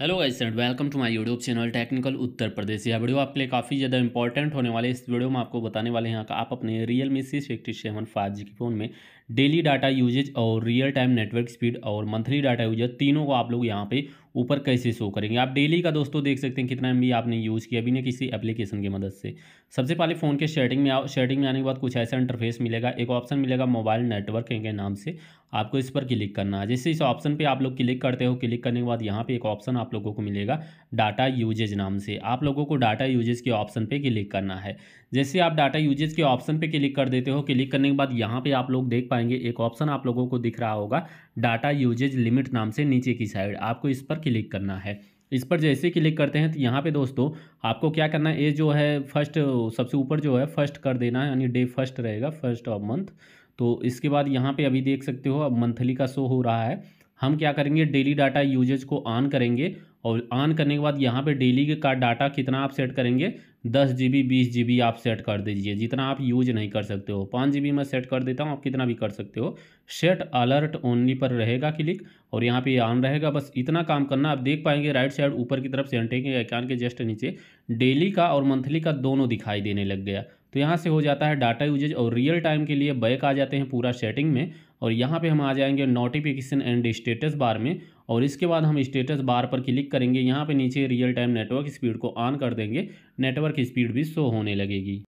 hello guys sir welcome to my YouTube channel technical Uttar Pradesh यह video आपके लिए काफ़ी ज़्यादा इंपॉर्टेंट होने वाले इस वीडियो में आपको बताने वाले हैं कि आप अपने Realme C fifty seven five G के फ़ोन में डेली डाटा यूजेज और रियल टाइम नेटवर्क स्पीड और मंथली डाटा यूजेज तीनों को आप लोग यहाँ पे ऊपर कैसे शो करेंगे आप डेली का दोस्तों देख सकते हैं कितना एम आपने यूज़ किया ना किसी एप्लीकेशन की मदद से सबसे पहले फ़ोन के शेडिंग में शेडिंग में आने के बाद कुछ ऐसा इंटरफेस मिलेगा एक ऑप्शन मिलेगा मोबाइल नेटवर्क के नाम से आपको इस पर क्लिक करना है जैसे इस ऑप्शन पे आप लोग क्लिक करते हो क्लिक करने के बाद यहाँ पे एक ऑप्शन आप लोगों को मिलेगा डाटा यूजेज नाम से आप लोगों को डाटा यूजेज के ऑप्शन पे क्लिक करना है जैसे आप डाटा यूजेज के ऑप्शन पे क्लिक कर देते हो क्लिक करने के बाद यहाँ पे आप लोग देख पाएंगे एक ऑप्शन आप लोगों को दिख रहा होगा डाटा यूजेज लिमिट नाम से नीचे की साइड आपको इस पर क्लिक करना है इस पर जैसे क्लिक करते हैं तो यहाँ पे दोस्तों आपको क्या करना है ये जो है फर्स्ट सबसे ऊपर जो है फर्स्ट कर देना है यानी डे फर्स्ट रहेगा फर्स्ट ऑफ मंथ तो इसके बाद यहाँ पे अभी देख सकते हो अब मंथली का शो हो रहा है हम क्या करेंगे डेली डाटा यूजेज को ऑन करेंगे और ऑन करने के बाद यहाँ पे डेली के का डाटा कितना आप सेट करेंगे दस जी बी बीस जी बी आप सेट कर दीजिए जितना आप यूज नहीं कर सकते हो पाँच जी बी मैं सेट कर देता हूँ आप कितना भी कर सकते हो सेट अलर्ट ओनली पर रहेगा क्लिक और यहाँ पे ऑन रहेगा बस इतना काम करना आप देख पाएंगे राइट साइड ऊपर की तरफ सेंटिंग के आइकान के जस्ट नीचे डेली का और मंथली का दोनों दिखाई देने लग गया तो यहाँ से हो जाता है डाटा यूजेज और रियल टाइम के लिए बैक आ जाते हैं पूरा सेटिंग में और यहाँ पे हम आ जाएंगे नोटिफिकेशन एंड स्टेटस बार में और इसके बाद हम स्टेटस बार पर क्लिक करेंगे यहाँ पे नीचे रियल टाइम नेटवर्क स्पीड को ऑन कर देंगे नेटवर्क स्पीड भी शो होने लगेगी